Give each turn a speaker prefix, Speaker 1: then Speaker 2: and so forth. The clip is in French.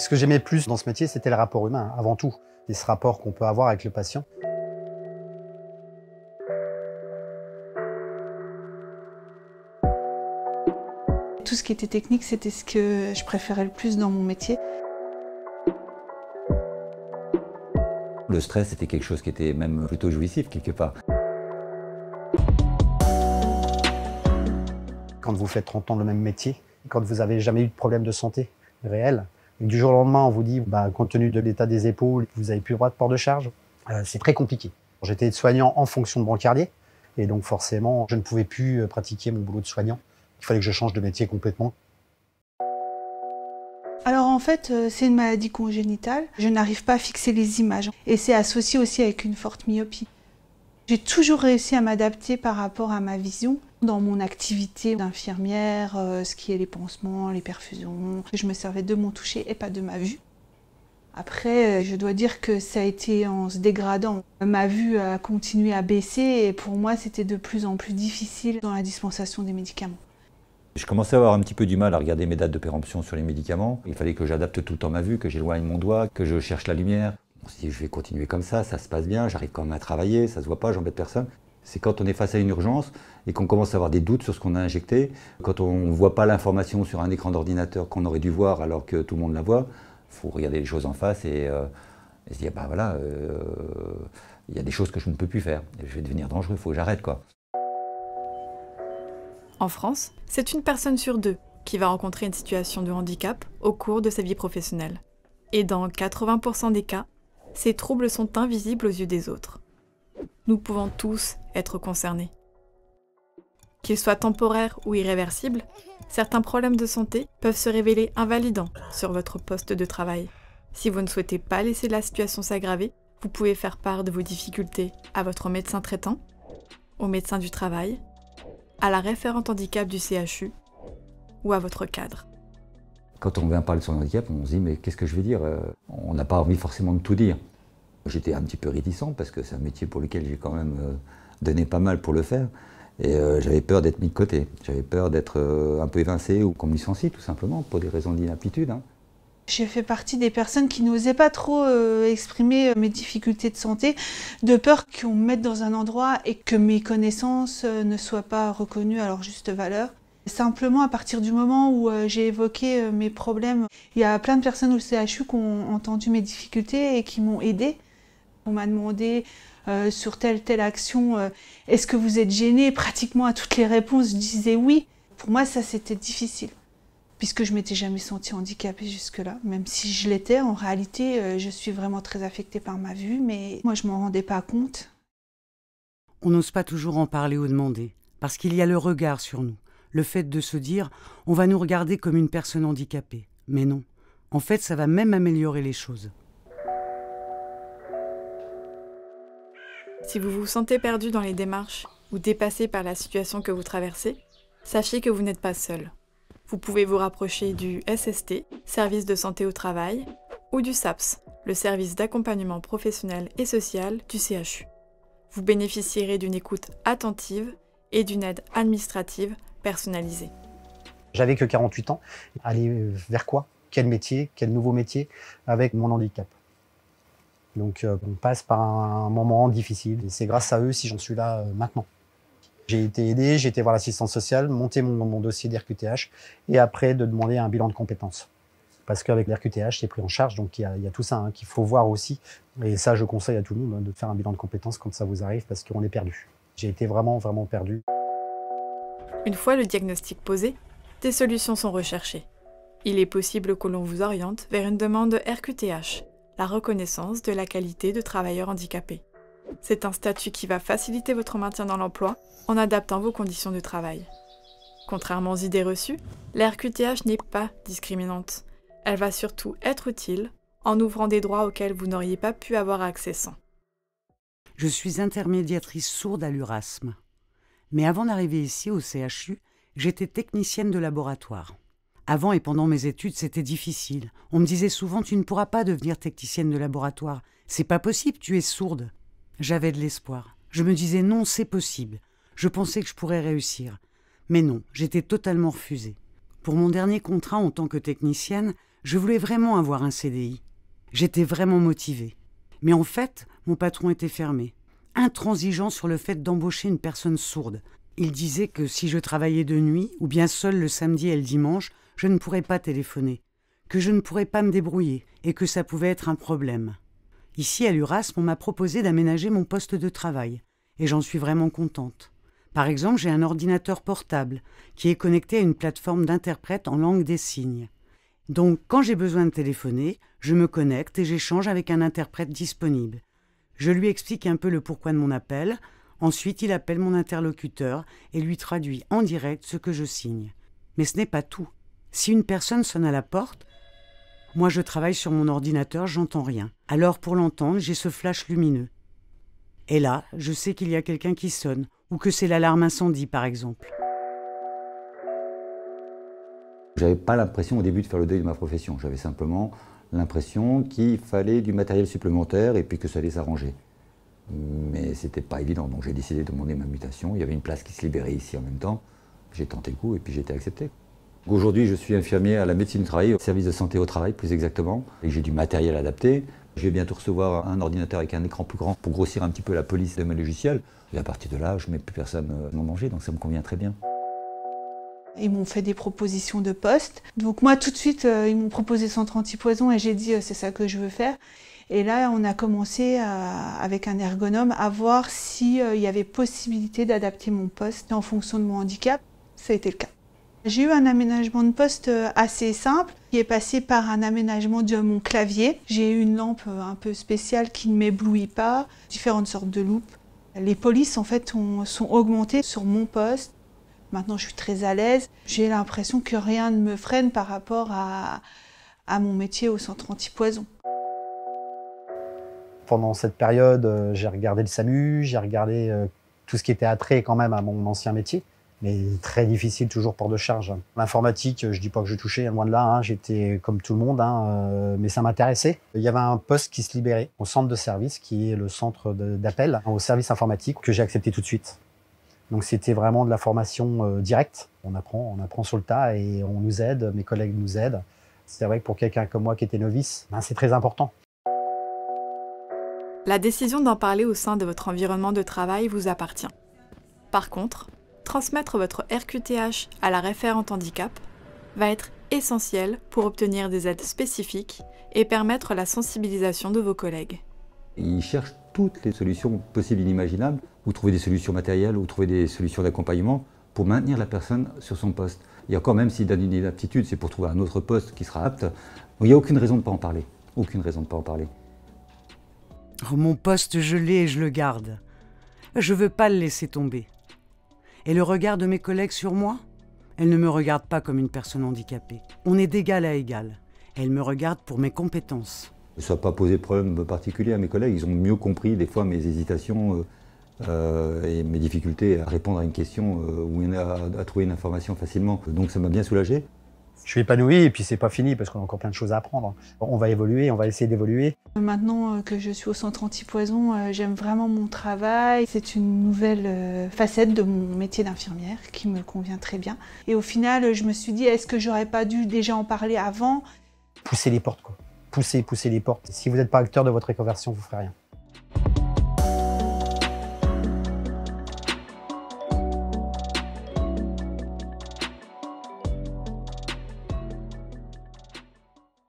Speaker 1: Ce que j'aimais plus dans ce métier, c'était le rapport humain, avant tout, et ce rapport qu'on peut avoir avec le patient.
Speaker 2: Tout ce qui était technique, c'était ce que je préférais le plus dans mon métier.
Speaker 3: Le stress, c'était quelque chose qui était même plutôt jouissif, quelque part.
Speaker 1: Quand vous faites 30 ans le même métier, quand vous n'avez jamais eu de problème de santé réel, du jour au lendemain, on vous dit, bah, compte tenu de l'état des épaules, vous n'avez plus le droit de port de charge, euh, c'est très compliqué. J'étais soignant en fonction de brancardier, et donc forcément, je ne pouvais plus euh, pratiquer mon boulot de soignant. Il fallait que je change de métier complètement.
Speaker 2: Alors en fait, euh, c'est une maladie congénitale. Je n'arrive pas à fixer les images, et c'est associé aussi avec une forte myopie. J'ai toujours réussi à m'adapter par rapport à ma vision. Dans mon activité d'infirmière, euh, ce qui est les pansements, les perfusions, je me servais de mon toucher et pas de ma vue. Après, euh, je dois dire que ça a été en se dégradant. Ma vue a continué à baisser et pour moi, c'était de plus en plus difficile dans la dispensation des médicaments.
Speaker 3: Je commençais à avoir un petit peu du mal à regarder mes dates de péremption sur les médicaments. Il fallait que j'adapte tout le temps ma vue, que j'éloigne mon doigt, que je cherche la lumière. si je vais continuer comme ça, ça se passe bien, j'arrive quand même à travailler, ça se voit pas, j'embête personne c'est quand on est face à une urgence et qu'on commence à avoir des doutes sur ce qu'on a injecté, quand on ne voit pas l'information sur un écran d'ordinateur qu'on aurait dû voir alors que tout le monde la voit, il faut regarder les choses en face et, euh, se dire, ben voilà, euh, il y a des choses que je ne peux plus faire, je vais devenir dangereux, il faut que j'arrête quoi.
Speaker 4: En France, c'est une personne sur deux qui va rencontrer une situation de handicap au cours de sa vie professionnelle. Et dans 80% des cas, ces troubles sont invisibles aux yeux des autres nous pouvons tous être concernés. Qu'ils soient temporaires ou irréversibles, certains problèmes de santé peuvent se révéler invalidants sur votre poste de travail. Si vous ne souhaitez pas laisser la situation s'aggraver, vous pouvez faire part de vos difficultés à votre médecin traitant, au médecin du travail, à la référente handicap du CHU ou à votre cadre.
Speaker 3: Quand on vient parler de son handicap, on se dit mais qu'est-ce que je vais dire euh, On n'a pas envie forcément de tout dire. J'étais un petit peu réticent parce que c'est un métier pour lequel j'ai quand même euh, donné pas mal pour le faire. Et euh, j'avais peur d'être mis de côté. J'avais peur d'être euh, un peu évincé ou qu'on me licencie tout simplement pour des raisons d'inaptitude. Hein.
Speaker 2: J'ai fait partie des personnes qui n'osaient pas trop exprimer mes difficultés de santé, de peur qu'on me mette dans un endroit et que mes connaissances ne soient pas reconnues à leur juste valeur. Simplement, à partir du moment où j'ai évoqué mes problèmes, il y a plein de personnes au CHU qui ont entendu mes difficultés et qui m'ont aidée. On m'a demandé euh, sur telle telle action, euh, est-ce que vous êtes gêné Pratiquement à toutes les réponses, je disais oui. Pour moi, ça c'était difficile, puisque je m'étais jamais sentie handicapée jusque-là. Même si je l'étais, en réalité, euh, je suis vraiment très affectée par ma vue, mais moi
Speaker 5: je ne m'en rendais pas compte. On n'ose pas toujours en parler ou demander, parce qu'il y a le regard sur nous, le fait de se dire on va nous regarder comme une personne handicapée. Mais non, en fait, ça va même améliorer les choses.
Speaker 4: Si vous vous sentez perdu dans les démarches ou dépassé par la situation que vous traversez, sachez que vous n'êtes pas seul. Vous pouvez vous rapprocher du SST, Service de santé au travail, ou du SAPS, le service d'accompagnement professionnel et social du CHU. Vous bénéficierez d'une écoute attentive et d'une aide administrative personnalisée.
Speaker 1: J'avais que 48 ans. Aller vers quoi Quel métier Quel nouveau métier avec mon handicap donc euh, on passe par un moment difficile et c'est grâce à eux si j'en suis là euh, maintenant. J'ai été aidé, j'ai été voir l'assistance sociale, monter mon, dossier d'RQTH et après de demander un bilan de compétences. Parce qu'avec l'RQTH, c'est pris en charge, donc il y a, tout ça hein, qu'il faut voir aussi. Et ça, je conseille à tout le monde hein, de faire un bilan de compétences quand ça vous arrive parce qu'on est perdu. J'ai été vraiment, vraiment perdu.
Speaker 4: Une fois le diagnostic posé, des solutions sont recherchées. Il est possible que l'on vous oriente vers une demande RQTH la reconnaissance de la qualité de travailleur handicapé. C'est un statut qui va faciliter votre maintien dans l'emploi en adaptant vos conditions de travail. Contrairement aux idées reçues, l'RQTH n'est pas discriminante. Elle va surtout être utile en ouvrant des droits auxquels vous n'auriez pas pu avoir accès sans.
Speaker 5: Je suis intermédiatrice sourde à l'Urasme. Mais avant d'arriver ici au CHU, j'étais technicienne de laboratoire. Avant et pendant mes études, c'était difficile. On me disait souvent Tu ne pourras pas devenir technicienne de laboratoire. C'est pas possible, tu es sourde. J'avais de l'espoir. Je me disais Non, c'est possible. Je pensais que je pourrais réussir. Mais non, j'étais totalement refusée. Pour mon dernier contrat en tant que technicienne, je voulais vraiment avoir un CDI. J'étais vraiment motivée. Mais en fait, mon patron était fermé, intransigeant sur le fait d'embaucher une personne sourde. Il disait que si je travaillais de nuit, ou bien seul le samedi et le dimanche, je ne pourrais pas téléphoner, que je ne pourrais pas me débrouiller et que ça pouvait être un problème. Ici à lurasme on m'a proposé d'aménager mon poste de travail et j'en suis vraiment contente. Par exemple, j'ai un ordinateur portable qui est connecté à une plateforme d'interprète en langue des signes. Donc, quand j'ai besoin de téléphoner, je me connecte et j'échange avec un interprète disponible. Je lui explique un peu le pourquoi de mon appel, ensuite il appelle mon interlocuteur et lui traduit en direct ce que je signe. Mais ce n'est pas tout. Si une personne sonne à la porte, moi je travaille sur mon ordinateur, j'entends rien. Alors pour l'entendre, j'ai ce flash lumineux. Et là, je sais qu'il y a quelqu'un qui sonne, ou que c'est l'alarme incendie par exemple.
Speaker 3: J'avais pas l'impression au début de faire le deuil de ma profession, j'avais simplement l'impression qu'il fallait du matériel supplémentaire et puis que ça allait s'arranger. Mais c'était pas évident, donc j'ai décidé de demander ma mutation, il y avait une place qui se libérait ici en même temps, j'ai tenté le coup et puis j'ai été accepté. Aujourd'hui, je suis infirmier à la médecine du travail, au service de santé au travail plus exactement, et j'ai du matériel adapté. Je vais bientôt recevoir un ordinateur avec un écran plus grand pour grossir un petit peu la police de mes logiciels. Et à partir de là, je ne mets plus personne m'en euh, manger, donc ça me convient très bien.
Speaker 2: Ils m'ont fait des propositions de poste. Donc moi, tout de suite, euh, ils m'ont proposé centre antipoison et j'ai dit, euh, c'est ça que je veux faire. Et là, on a commencé avec un ergonome à voir s'il si, il y avait possibilité d'adapter mon poste en fonction de mon handicap. Ça a été le cas. J'ai eu un aménagement de poste euh, assez simple qui est passé par un aménagement de mon clavier. J'ai une lampe euh, un peu spéciale qui ne m'éblouit pas, différentes sortes de loupes. Les polices en fait sont augmentées sur mon poste. Maintenant je suis très à l'aise. J'ai l'impression que rien ne me freine par rapport à, à mon métier au centre anti-poison
Speaker 1: pendant cette période, euh, j'ai regardé le SAMU, j'ai regardé tout ce qui était attrait quand même à mon ancien métier mais très difficile toujours pour de charge. L'informatique, je dis pas que je touchais, hein, loin de là, hein, j'étais comme tout le monde, hein, euh, mais ça m'intéressait. Il y avait un poste qui se libérait au centre de service, qui est le centre d'appel au service informatique, que j'ai accepté tout de suite. Donc c'était vraiment de la formation euh, directe. On apprend, on apprend sur le tas et on nous aide, mes collègues nous aident. C'est vrai que pour quelqu'un comme moi qui était novice, ben, c'est très important.
Speaker 4: La décision d'en parler au sein de votre environnement de travail vous appartient. Par contre, transmettre votre RQTH à la référente handicap va être essentiel pour obtenir des aides spécifiques et permettre la sensibilisation de vos collègues.
Speaker 3: Ils cherchent toutes les solutions possibles et inimaginables, ou trouver des solutions matérielles, ou trouver des solutions d'accompagnement pour maintenir la personne sur son poste. Et encore même s'il donne une inaptitude, c'est pour trouver un autre poste qui sera apte. Il n'y a aucune raison de ne pas en parler. Aucune raison de pas en parler.
Speaker 5: Oh, mon poste, je l'ai et je le garde. Je ne veux pas le laisser tomber. Et le regard de mes collègues sur moi Elles ne me regardent pas comme une personne handicapée. On est d'égal à égal. Elles me regardent pour mes compétences.
Speaker 3: Ça n'a pas posé problème particulier à mes collègues. Ils ont mieux compris des fois mes hésitations euh, euh, et mes difficultés à répondre à une question euh, ou à,
Speaker 1: à trouver une information facilement. Donc ça m'a bien soulagé je suis épanouie et puis c'est pas fini parce qu'on a encore plein de choses à apprendre. On va évoluer, on va essayer d'évoluer.
Speaker 2: Maintenant euh, que je suis au centre antipoison, euh, j'aime vraiment mon travail. C'est une nouvelle euh, facette de mon métier d'infirmière qui me convient très bien. Et au final, je me suis dit, est-ce que j'aurais pas dû déjà en parler avant
Speaker 1: Pousser les portes, quoi. Pousser, poussez les portes. Si vous n'êtes pas acteur de votre réconversion, vous ferez rien.